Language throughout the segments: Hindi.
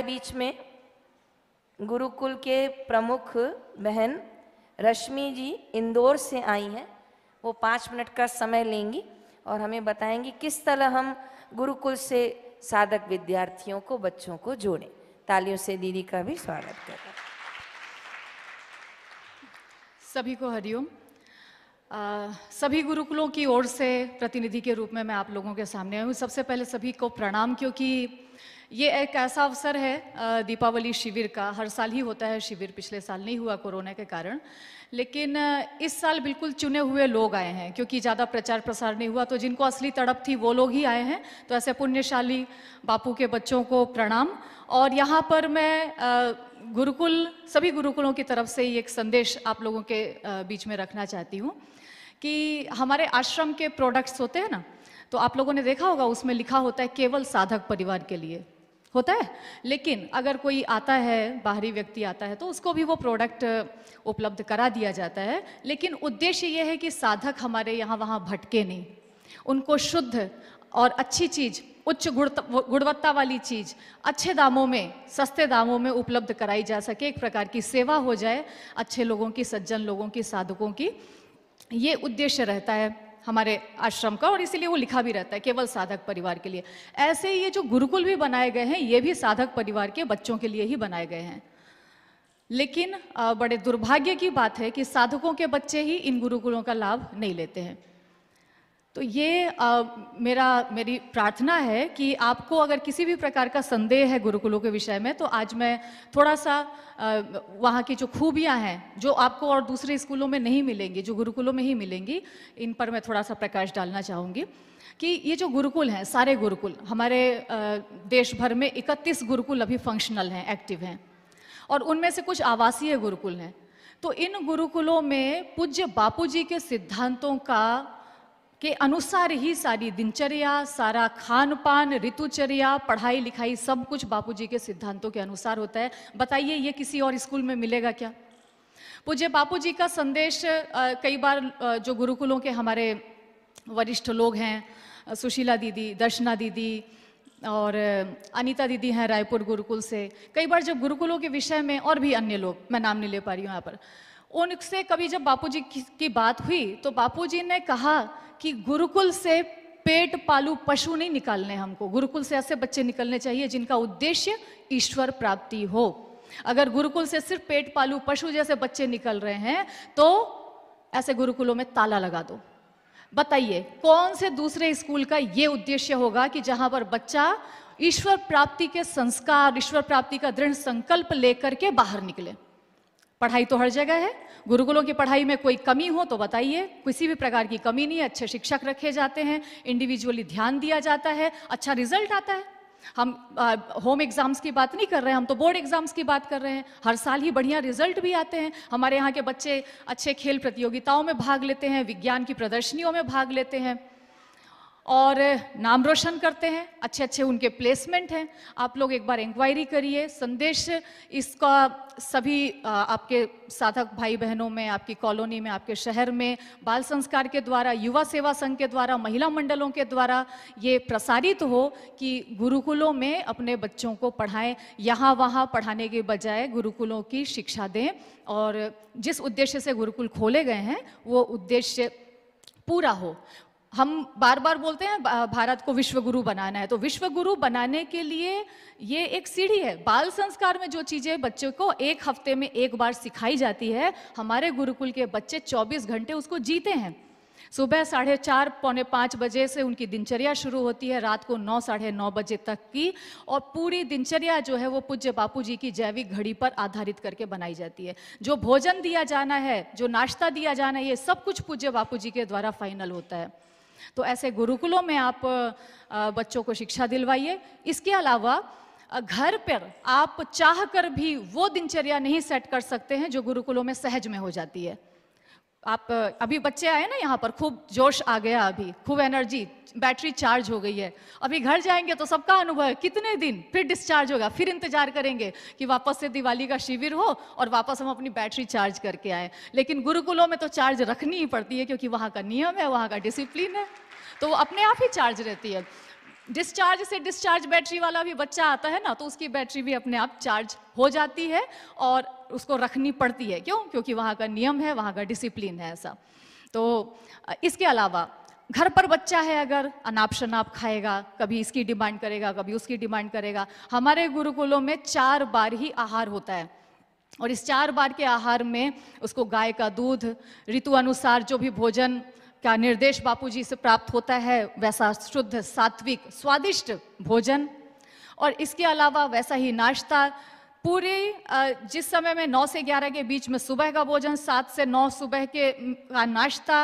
हमारे बीच में गुरुकुल के प्रमुख बहन रश्मि जी इंदौर से आई हैं वो पाँच मिनट का समय लेंगी और हमें बताएंगी किस तरह हम गुरुकुल से साधक विद्यार्थियों को बच्चों को जोड़ें तालियों से दीदी का भी स्वागत करें सभी को हरिओम सभी गुरुकुलों की ओर से प्रतिनिधि के रूप में मैं आप लोगों के सामने आई हूँ सबसे पहले सभी को प्रणाम क्योंकि ये एक ऐसा अवसर है दीपावली शिविर का हर साल ही होता है शिविर पिछले साल नहीं हुआ कोरोना के कारण लेकिन इस साल बिल्कुल चुने हुए लोग आए हैं क्योंकि ज़्यादा प्रचार प्रसार नहीं हुआ तो जिनको असली तड़प थी वो लोग ही आए हैं तो ऐसे पुण्यशाली बापू के बच्चों को प्रणाम और यहाँ पर मैं गुरुकुल सभी गुरुकुलों की तरफ से ही एक संदेश आप लोगों के बीच में रखना चाहती हूँ कि हमारे आश्रम के प्रोडक्ट्स होते हैं ना तो आप लोगों ने देखा होगा उसमें लिखा होता है केवल साधक परिवार के लिए होता है लेकिन अगर कोई आता है बाहरी व्यक्ति आता है तो उसको भी वो प्रोडक्ट उपलब्ध करा दिया जाता है लेकिन उद्देश्य ये है कि साधक हमारे यहाँ वहाँ भटके नहीं उनको शुद्ध और अच्छी चीज़ उच्च गुणवत्ता वाली चीज़ अच्छे दामों में सस्ते दामों में उपलब्ध कराई जा सके एक प्रकार की सेवा हो जाए अच्छे लोगों की सज्जन लोगों की साधकों की ये उद्देश्य रहता है हमारे आश्रम का और इसीलिए वो लिखा भी रहता है केवल साधक परिवार के लिए ऐसे ये जो गुरुकुल भी बनाए गए हैं ये भी साधक परिवार के बच्चों के लिए ही बनाए गए हैं लेकिन बड़े दुर्भाग्य की बात है कि साधकों के बच्चे ही इन गुरुकुलों का लाभ नहीं लेते हैं तो ये आ, मेरा मेरी प्रार्थना है कि आपको अगर किसी भी प्रकार का संदेह है गुरुकुलों के विषय में तो आज मैं थोड़ा सा आ, वहाँ की जो खूबियाँ हैं जो आपको और दूसरे स्कूलों में नहीं मिलेंगी जो गुरुकुलों में ही मिलेंगी इन पर मैं थोड़ा सा प्रकाश डालना चाहूँगी कि ये जो गुरुकुल हैं सारे गुरुकुल हमारे आ, देश भर में इकतीस गुरुकुल अभी फंक्शनल हैं एक्टिव हैं और उनमें से कुछ आवासीय गुरुकुल हैं तो इन गुरुकुलों में पूज्य बापूजी के सिद्धांतों का के अनुसार ही सारी दिनचर्या सारा खान पान ऋतुचर्या पढ़ाई लिखाई सब कुछ बापूजी के सिद्धांतों के अनुसार होता है बताइए ये किसी और स्कूल में मिलेगा क्या पूज्य बापू जी का संदेश कई बार जो गुरुकुलों के हमारे वरिष्ठ लोग हैं सुशीला दीदी दर्शना दीदी और अनीता दीदी हैं रायपुर गुरुकुल से कई बार जब गुरुकुलों के विषय में और भी अन्य लोग मैं नाम नहीं ले पा रही हूँ यहाँ पर उनसे कभी जब बापूजी की, की बात हुई तो बापूजी ने कहा कि गुरुकुल से पेट पालू पशु नहीं निकालने हमको गुरुकुल से ऐसे बच्चे निकलने चाहिए जिनका उद्देश्य ईश्वर प्राप्ति हो अगर गुरुकुल से सिर्फ पेट पालू पशु जैसे बच्चे निकल रहे हैं तो ऐसे गुरुकुलों में ताला लगा दो बताइए कौन से दूसरे स्कूल का ये उद्देश्य होगा कि जहां पर बच्चा ईश्वर प्राप्ति के संस्कार ईश्वर प्राप्ति का दृढ़ संकल्प लेकर के बाहर निकले पढ़ाई तो हर जगह है गुरुकुलों की पढ़ाई में कोई कमी हो तो बताइए किसी भी प्रकार की कमी नहीं है अच्छे शिक्षक रखे जाते हैं इंडिविजुअली ध्यान दिया जाता है अच्छा रिजल्ट आता है हम होम एग्जाम्स की बात नहीं कर रहे हैं हम तो बोर्ड एग्जाम्स की बात कर रहे हैं हर साल ही बढ़िया रिजल्ट भी आते हैं हमारे यहाँ के बच्चे अच्छे खेल प्रतियोगिताओं में भाग लेते हैं विज्ञान की प्रदर्शनियों में भाग लेते हैं और नाम रोशन करते हैं अच्छे अच्छे उनके प्लेसमेंट हैं आप लोग एक बार इंक्वायरी करिए संदेश इसका सभी आपके साधक भाई बहनों में आपकी कॉलोनी में आपके शहर में बाल संस्कार के द्वारा युवा सेवा संघ के द्वारा महिला मंडलों के द्वारा ये प्रसारित हो कि गुरुकुलों में अपने बच्चों को पढ़ाएं यहाँ वहाँ पढ़ाने के बजाय गुरुकुलों की शिक्षा दें और जिस उद्देश्य से गुरुकुल खोले गए हैं वो उद्देश्य पूरा हो हम बार बार बोलते हैं भारत को विश्व गुरु बनाना है तो विश्व गुरु बनाने के लिए ये एक सीढ़ी है बाल संस्कार में जो चीज़ें बच्चों को एक हफ्ते में एक बार सिखाई जाती है हमारे गुरुकुल के बच्चे 24 घंटे उसको जीते हैं सुबह साढ़े चार पौने पाँच बजे से उनकी दिनचर्या शुरू होती है रात को नौ साढ़े नौ बजे तक की और पूरी दिनचर्या जो है वो पूज्य बापू जी की जैविक घड़ी पर आधारित करके बनाई जाती है जो भोजन दिया जाना है जो नाश्ता दिया जाना है ये सब कुछ पूज्य बापू जी के द्वारा फाइनल होता है तो ऐसे गुरुकुलों में आप बच्चों को शिक्षा दिलवाइए इसके अलावा घर पर आप चाह कर भी वो दिनचर्या नहीं सेट कर सकते हैं जो गुरुकुलों में सहज में हो जाती है आप अभी बच्चे आए ना यहाँ पर खूब जोश आ गया अभी खूब एनर्जी बैटरी चार्ज हो गई है अभी घर जाएंगे तो सबका अनुभव है कितने दिन फिर डिस्चार्ज होगा फिर इंतजार करेंगे कि वापस से दिवाली का शिविर हो और वापस हम अपनी बैटरी चार्ज करके आए लेकिन गुरुकुलों में तो चार्ज रखनी ही पड़ती है क्योंकि वहाँ का नियम है वहाँ का डिसिप्लिन है तो वो अपने आप ही चार्ज रहती है डिस्चार्ज से डिस्चार्ज बैटरी वाला भी बच्चा आता है ना तो उसकी बैटरी भी अपने आप चार्ज हो जाती है और उसको रखनी पड़ती है क्यों क्योंकि वहाँ का नियम है वहाँ का डिसिप्लिन है ऐसा तो इसके अलावा घर पर बच्चा है अगर अनाप शनाप खाएगा कभी इसकी डिमांड करेगा कभी उसकी डिमांड करेगा हमारे गुरुकुलों में चार बार ही आहार होता है और इस चार बार के आहार में उसको गाय का दूध ऋतु अनुसार जो भी भोजन का निर्देश बापूजी से प्राप्त होता है वैसा शुद्ध सात्विक स्वादिष्ट भोजन और इसके अलावा वैसा ही नाश्ता पूरे जिस समय में 9 से 11 के बीच में सुबह का भोजन 7 से 9 सुबह के का नाश्ता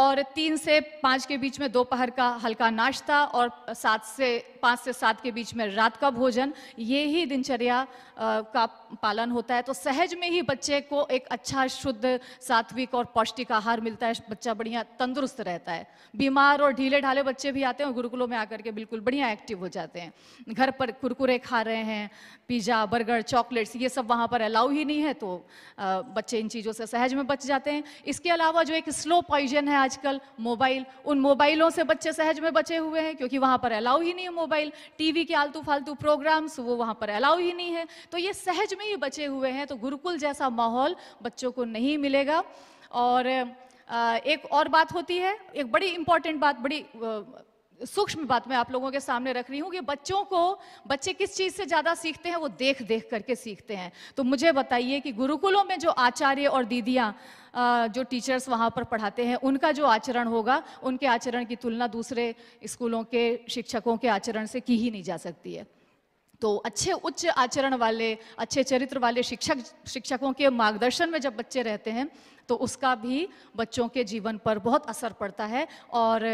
और 3 से 5 के बीच में दोपहर का हल्का नाश्ता और 7 से 5 से 7 के बीच में रात का भोजन ये ही दिनचर्या का पालन होता है तो सहज में ही बच्चे को एक अच्छा शुद्ध सात्विक और पौष्टिक आहार मिलता है बच्चा बढ़िया तंदुरुस्त रहता है बीमार और ढीले ढाले बच्चे भी आते हैं गुरुकुलों में आकर के बिल्कुल बढ़िया एक्टिव हो जाते हैं घर पर कुरकुरे खा रहे हैं पिज़्ज़ा बर्गर चॉकलेट्स ये सब वहाँ पर अलाउ ही नहीं है तो आ, बच्चे इन चीज़ों से सहज में बच जाते हैं इसके अलावा जो एक स्लो पॉइजन है आजकल मोबाइल उन मोबाइलों से बच्चे सहज में बचे हुए हैं क्योंकि वहाँ पर अलाउ ही नहीं है मोबाइल टीवी के आलतू फालतू प्रोग्राम्स वो वहाँ पर अलाउ ही नहीं है तो ये सहज में ही बचे हुए हैं तो गुरुकुल जैसा माहौल बच्चों को नहीं मिलेगा और एक और बात होती है एक बड़ी इंपॉर्टेंट बात बड़ी सूक्ष्म बात मैं आप लोगों के सामने रख रही हूँ कि बच्चों को बच्चे किस चीज़ से ज़्यादा सीखते हैं वो देख देख करके सीखते हैं तो मुझे बताइए कि गुरुकुलों में जो आचार्य और दीदियाँ जो टीचर्स वहाँ पर पढ़ाते हैं उनका जो आचरण होगा उनके आचरण की तुलना दूसरे स्कूलों के शिक्षकों के आचरण से की ही नहीं जा सकती है तो अच्छे उच्च आचरण वाले अच्छे चरित्र वाले शिक्षक शिक्षकों के मार्गदर्शन में जब बच्चे रहते हैं तो उसका भी बच्चों के जीवन पर बहुत असर पड़ता है और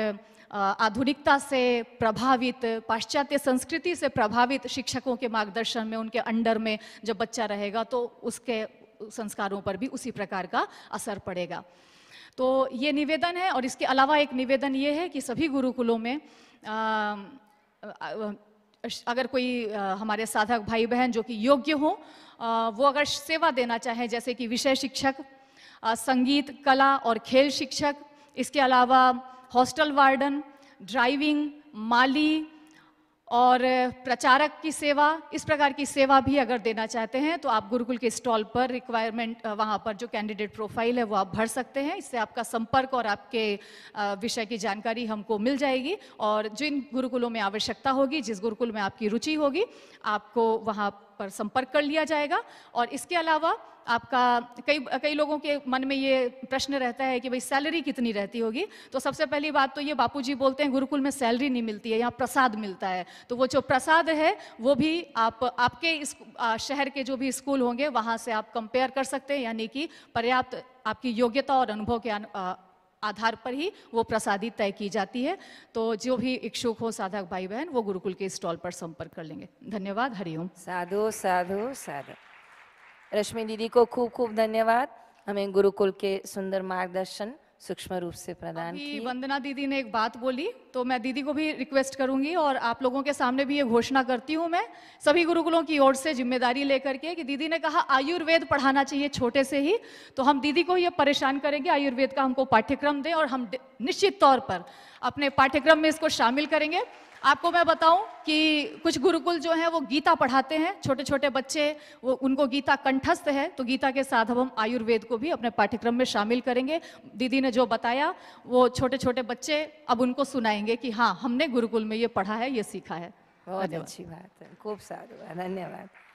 आधुनिकता से प्रभावित पाश्चात्य संस्कृति से प्रभावित शिक्षकों के मार्गदर्शन में उनके अंडर में जब बच्चा रहेगा तो उसके संस्कारों पर भी उसी प्रकार का असर पड़ेगा तो ये निवेदन है और इसके अलावा एक निवेदन ये है कि सभी गुरुकुलों में आ, आ, अगर कोई आ, हमारे साधक भाई बहन जो कि योग्य हों वो अगर सेवा देना चाहें जैसे कि विषय शिक्षक संगीत कला और खेल शिक्षक इसके अलावा हॉस्टल वार्डन ड्राइविंग माली और प्रचारक की सेवा इस प्रकार की सेवा भी अगर देना चाहते हैं तो आप गुरुकुल के स्टॉल पर रिक्वायरमेंट वहाँ पर जो कैंडिडेट प्रोफाइल है वो आप भर सकते हैं इससे आपका संपर्क और आपके विषय की जानकारी हमको मिल जाएगी और जिन गुरुकुलों में आवश्यकता होगी जिस गुरुकुल में आपकी रुचि होगी आपको वहाँ पर संपर्क कर लिया जाएगा और इसके अलावा आपका कई कई लोगों के मन में ये प्रश्न रहता है कि भाई सैलरी कितनी रहती होगी तो सबसे पहली बात तो ये बापूजी बोलते हैं गुरुकुल में सैलरी नहीं मिलती है यहाँ प्रसाद मिलता है तो वो जो प्रसाद है वो भी आप आपके इस शहर के जो भी स्कूल होंगे वहाँ से आप कंपेयर कर सकते हैं यानी कि पर्याप्त आपकी योग्यता और अनुभव के आन, आ, आधार पर ही वो प्रसादी तय की जाती है तो जो भी इच्छुक हो साधक भाई बहन वो गुरुकुल के स्टॉल पर संपर्क कर लेंगे धन्यवाद हरिओम साधु साधु साधु रश्मि दीदी को खूब खूब धन्यवाद हमें गुरुकुल के सुंदर मार्गदर्शन सूक्ष्म रूप से प्रदान की वंदना दीदी ने एक बात बोली तो मैं दीदी को भी रिक्वेस्ट करूंगी और आप लोगों के सामने भी ये घोषणा करती हूँ मैं सभी गुरुकुलों की ओर से जिम्मेदारी लेकर के कि दीदी ने कहा आयुर्वेद पढ़ाना चाहिए छोटे से ही तो हम दीदी को ये परेशान करेंगे आयुर्वेद का हमको पाठ्यक्रम दें और हम निश्चित तौर पर अपने पाठ्यक्रम में इसको शामिल करेंगे आपको मैं बताऊं कि कुछ गुरुकुल जो है वो गीता पढ़ाते हैं छोटे छोटे बच्चे वो उनको गीता कंठस्थ है तो गीता के साथ हम आयुर्वेद को भी अपने पाठ्यक्रम में शामिल करेंगे दीदी ने जो बताया वो छोटे छोटे बच्चे अब उनको सुनाएंगे कि हाँ हमने गुरुकुल में ये पढ़ा है ये सीखा है बहुत अच्छी बात है खूब सारू धन्यवाद